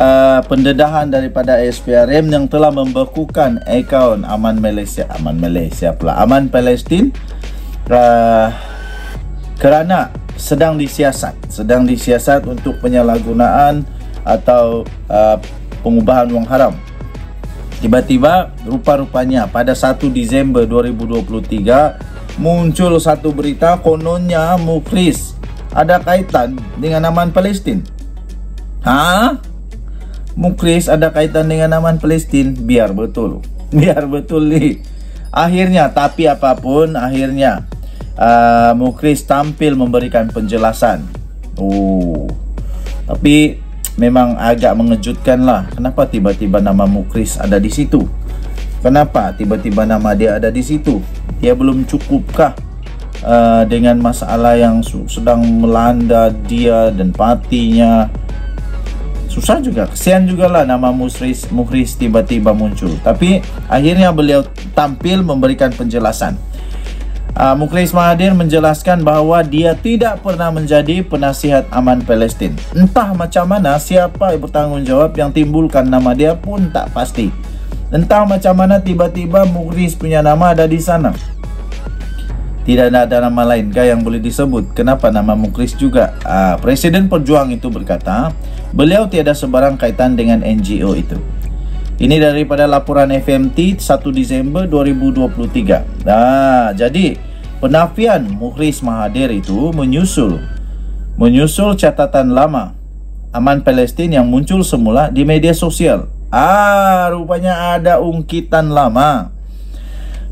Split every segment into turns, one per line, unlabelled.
Uh, pendedahan daripada SPRM yang telah membekukan akaun aman Malaysia aman Malaysia pula aman Palestin uh, kerana sedang disiasat sedang disiasat untuk penyalahgunaan atau uh, pengubahan wang haram tiba-tiba rupa-rupanya pada 1 Disember 2023 muncul satu berita kononnya Mukris ada kaitan dengan aman Palestin ha Mukris ada kaitan dengan nama Palestin biar betul biar betul nih akhirnya tapi apapun akhirnya uh, Mukhlis tampil memberikan penjelasan oh tapi memang agak mengejutkan lah kenapa tiba-tiba nama Mukris ada di situ kenapa tiba-tiba nama dia ada di situ dia belum cukupkah uh, dengan masalah yang sedang melanda dia dan patinya susah juga kesian lah nama Musris Mukhris tiba-tiba muncul tapi akhirnya beliau tampil memberikan penjelasan uh, ah, Mukhris Mahathir menjelaskan bahawa dia tidak pernah menjadi penasihat aman Palestin entah macam mana siapa yang bertanggung yang timbulkan nama dia pun tak pasti entah macam mana tiba-tiba Mukhris punya nama ada di sana tidak ada nama lain kah yang boleh disebut kenapa nama Mukhlis juga uh, Presiden Perjuang itu berkata beliau tiada sebarang kaitan dengan NGO itu ini daripada laporan FMT 1 Disember 2023 nah, jadi penafian Mukhlis Mahathir itu menyusul menyusul catatan lama aman Palestin yang muncul semula di media sosial Ah, rupanya ada ungkitan lama.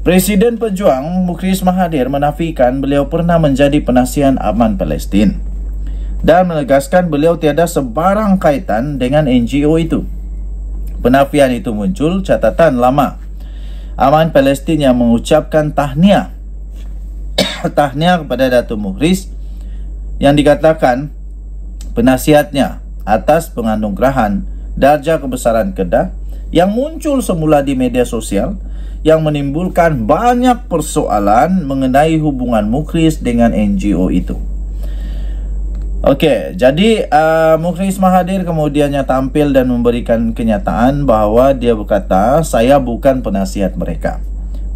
Presiden pejuang Mukhlis Mahathir menafikan beliau pernah menjadi penasihan aman Palestin dan menegaskan beliau tiada sebarang kaitan dengan NGO itu. Penafian itu muncul catatan lama. Aman Palestin yang mengucapkan tahniah tahniah kepada Datu Mukhlis yang dikatakan penasihatnya atas penganugerahan darjah kebesaran Kedah yang muncul semula di media sosial yang menimbulkan banyak persoalan mengenai hubungan Mukris dengan NGO itu. Okey, jadi uh, Mukhris Mahathir kemudiannya tampil dan memberikan kenyataan bahawa dia berkata, "Saya bukan penasihat mereka."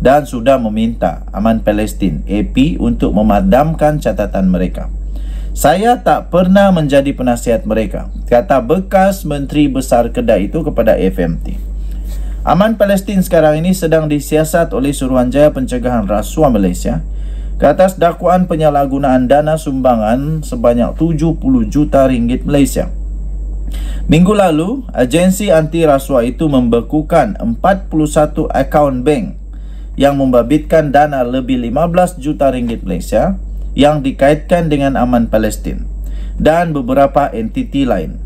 Dan sudah meminta Aman Palestin (AP) untuk memadamkan catatan mereka. Saya tak pernah menjadi penasihat mereka, kata bekas Menteri Besar Kedah itu kepada FMT. Aman Palestin sekarang ini sedang disiasat oleh Suruhanjaya Pencegahan Rasuah Malaysia ke atas dakwaan penyalahgunaan dana sumbangan sebanyak 70 juta ringgit Malaysia. Minggu lalu, agensi anti rasuah itu membekukan 41 akaun bank yang membabitkan dana lebih 15 juta ringgit Malaysia yang dikaitkan dengan aman Palestin dan beberapa entiti lain.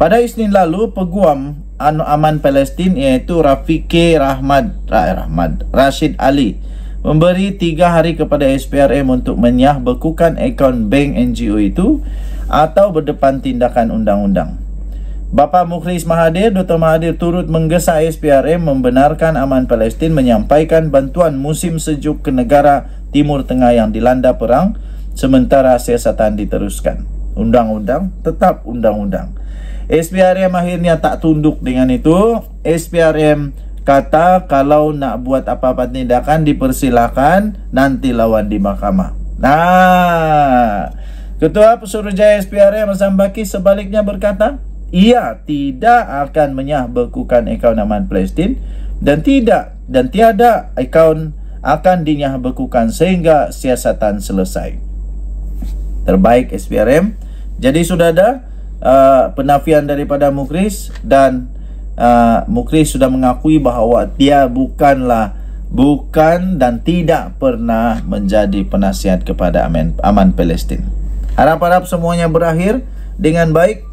Pada Isnin lalu, peguam anu aman Palestin iaitu Rafiqi Rahmad, Rahmad Rashid Ali memberi tiga hari kepada SPRM untuk menyah bekukan akaun bank NGO itu atau berdepan tindakan undang-undang. Bapa Mukhlis Mahathir, Dr. Mahathir turut menggesa SPRM membenarkan aman Palestin menyampaikan bantuan musim sejuk ke negara Timur Tengah yang dilanda perang sementara siasatan diteruskan. Undang-undang tetap undang-undang. SPRM akhirnya tak tunduk dengan itu. SPRM kata kalau nak buat apa-apa tindakan dipersilakan nanti lawan di mahkamah. Nah, Ketua Pesuruhjaya SPRM Hasan sebaliknya berkata, ia tidak akan menyah bekukan akaun aman Palestin dan tidak dan tiada akaun akan dinyah bekukan sehingga siasatan selesai. Terbaik SPRM. Jadi sudah ada uh, penafian daripada Mukris dan uh, Mukris sudah mengakui bahawa dia bukanlah bukan dan tidak pernah menjadi penasihat kepada aman, aman Palestin. Harap-harap semuanya berakhir dengan baik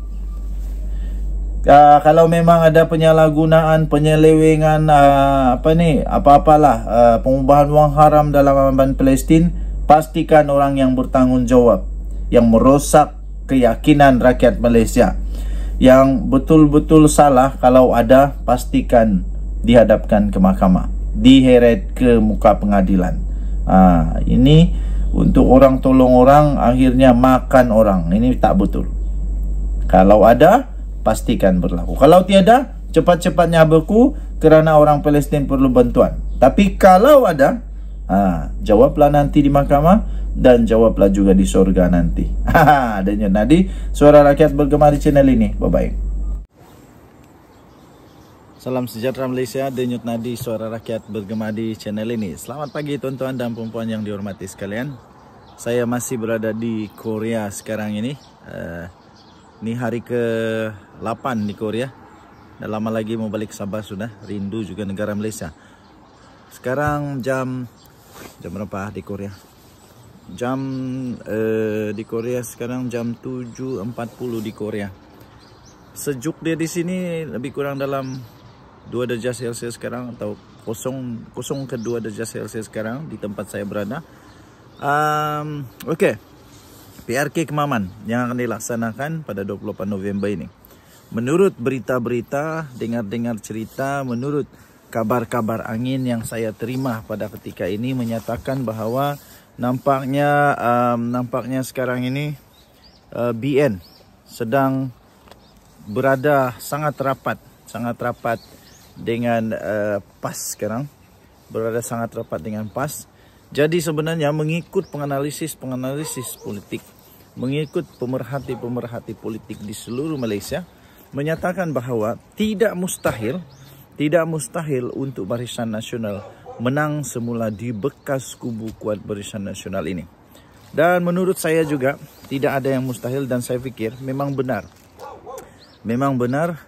uh, kalau memang ada penyalahgunaan, penyelewengan uh, apa ni, apa-apalah uh, ah, pengubahan wang haram dalam amban Palestin, pastikan orang yang bertanggungjawab yang merosak keyakinan rakyat Malaysia yang betul-betul salah kalau ada pastikan dihadapkan ke mahkamah diheret ke muka pengadilan uh, ini untuk orang tolong orang akhirnya makan orang ini tak betul kalau ada pastikan berlaku. Kalau tiada, cepat-cepatnya beku kerana orang Palestin perlu bantuan. Tapi kalau ada, ha, jawablah nanti di mahkamah dan jawablah juga di surga nanti. Ha, ha, adanya Nadi, suara rakyat bergema di channel ini. Bye-bye. Salam sejahtera Malaysia, Denyut Nadi, Suara Rakyat bergema di channel ini. Selamat pagi tuan-tuan dan perempuan yang dihormati sekalian. Saya masih berada di Korea sekarang ini. Uh, ini hari ke-8 di Korea. Dah lama lagi mau balik ke Sabah sudah. Rindu juga negara Malaysia. Sekarang jam jam berapa di Korea? Jam uh, di Korea sekarang jam 7.40 di Korea. Sejuk dia di sini lebih kurang dalam 2 derajat Celsius sekarang atau kosong kosong ke 2 derajat Celsius sekarang di tempat saya berada. Um, okay. PRK Kemaman yang akan dilaksanakan pada 28 November ini. Menurut berita-berita, dengar-dengar cerita, menurut kabar-kabar angin yang saya terima pada ketika ini menyatakan bahawa nampaknya um, nampaknya sekarang ini uh, BN sedang berada sangat rapat, sangat rapat dengan uh, PAS sekarang. Berada sangat rapat dengan PAS. Jadi sebenarnya mengikut penganalisis-penganalisis politik, mengikut pemerhati-pemerhati politik di seluruh Malaysia, menyatakan bahwa tidak mustahil, tidak mustahil untuk Barisan Nasional menang semula di bekas kubu kuat Barisan Nasional ini. Dan menurut saya juga tidak ada yang mustahil dan saya pikir memang benar. Memang benar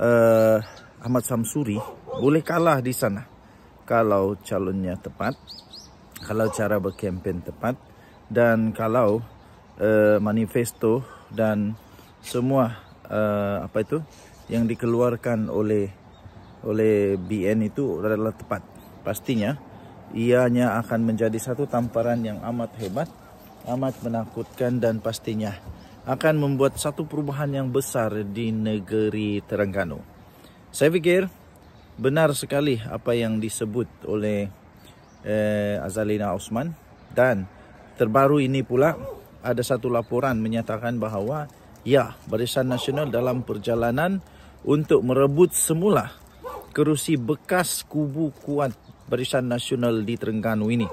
uh, Ahmad Samsuri boleh kalah di sana kalau calonnya tepat kalau cara berkempen tepat dan kalau uh, manifesto dan semua uh, apa itu yang dikeluarkan oleh oleh BN itu adalah tepat pastinya ianya akan menjadi satu tamparan yang amat hebat amat menakutkan dan pastinya akan membuat satu perubahan yang besar di negeri Terengganu. Saya fikir benar sekali apa yang disebut oleh eh, Azalina Osman dan terbaru ini pula ada satu laporan menyatakan bahawa ya Barisan Nasional dalam perjalanan untuk merebut semula kerusi bekas kubu kuat Barisan Nasional di Terengganu ini.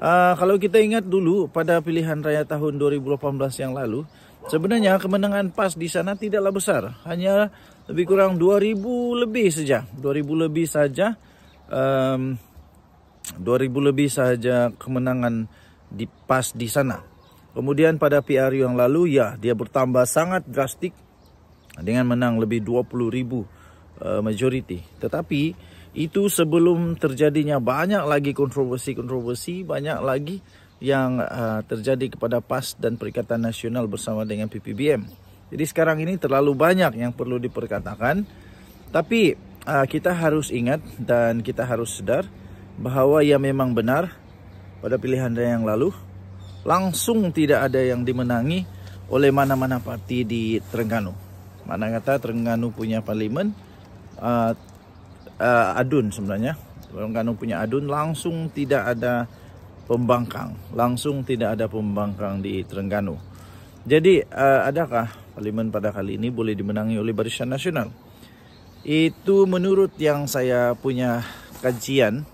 Uh, kalau kita ingat dulu pada pilihan raya tahun 2018 yang lalu, sebenarnya kemenangan PAS di sana tidaklah besar, hanya lebih kurang 2000 lebih saja, 2000 lebih saja. Um, 2000 lebih sahaja kemenangan di pas di sana. Kemudian pada PRU yang lalu ya dia bertambah sangat drastik dengan menang lebih 20000 ribu uh, eh, majority. Tetapi itu sebelum terjadinya banyak lagi kontroversi-kontroversi, banyak lagi yang uh, terjadi kepada PAS dan Perikatan Nasional bersama dengan PPBM. Jadi sekarang ini terlalu banyak yang perlu diperkatakan. Tapi uh, kita harus ingat dan kita harus sedar bahwa ia memang benar pada pilihan dia yang lalu. Langsung tidak ada yang dimenangi oleh mana-mana parti di Terengganu. Mana kata Terengganu punya parlimen, uh, uh, adun sebenarnya. Terengganu punya adun langsung tidak ada pembangkang. Langsung tidak ada pembangkang di Terengganu. Jadi uh, adakah parlimen pada kali ini boleh dimenangi oleh Barisan Nasional? Itu menurut yang saya punya kajian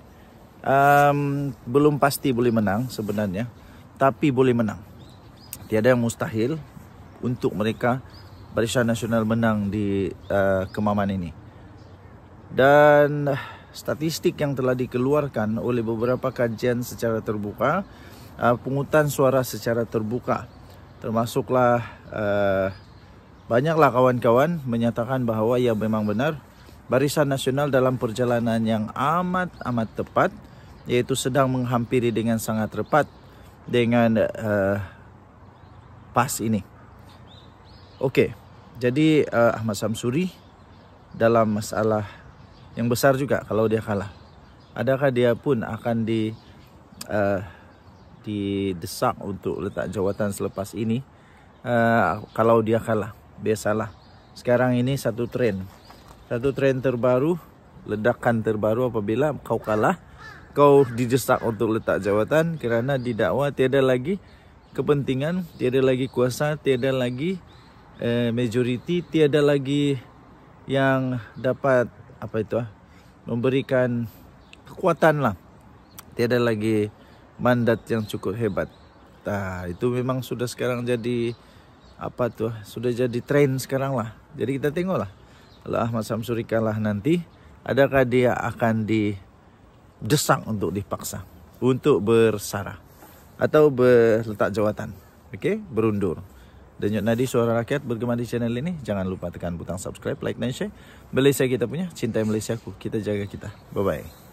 um, belum pasti boleh menang sebenarnya tapi boleh menang tiada yang mustahil untuk mereka Barisan Nasional menang di uh, kemaman ini dan uh, statistik yang telah dikeluarkan oleh beberapa kajian secara terbuka uh, pungutan suara secara terbuka termasuklah uh, banyaklah kawan-kawan menyatakan bahawa ia memang benar Barisan Nasional dalam perjalanan yang amat amat tepat iaitu sedang menghampiri dengan sangat tepat dengan uh, PAS ini. Okey, jadi uh, Ahmad Samsuri dalam masalah yang besar juga kalau dia kalah. Adakah dia pun akan di uh, didesak untuk letak jawatan selepas ini uh, kalau dia kalah? Biasalah. Sekarang ini satu trend. Satu trend terbaru, ledakan terbaru apabila kau kalah kau didesak untuk letak jawatan kerana didakwa tiada lagi kepentingan, tiada lagi kuasa, tiada lagi eh, majoriti, tiada lagi yang dapat apa itu ah, memberikan kekuatan lah. Tiada lagi mandat yang cukup hebat. Nah, itu memang sudah sekarang jadi apa tu ah, sudah jadi tren sekarang lah. Jadi kita tengoklah. Allah Ahmad Samsuri kalah nanti, adakah dia akan di desak untuk dipaksa untuk bersara atau berletak jawatan. Okey, berundur. Dan Denyut nadi suara rakyat bergema di channel ini. Jangan lupa tekan butang subscribe, like dan share. Malaysia kita punya, cinta Malaysia ku. Kita jaga kita. Bye-bye.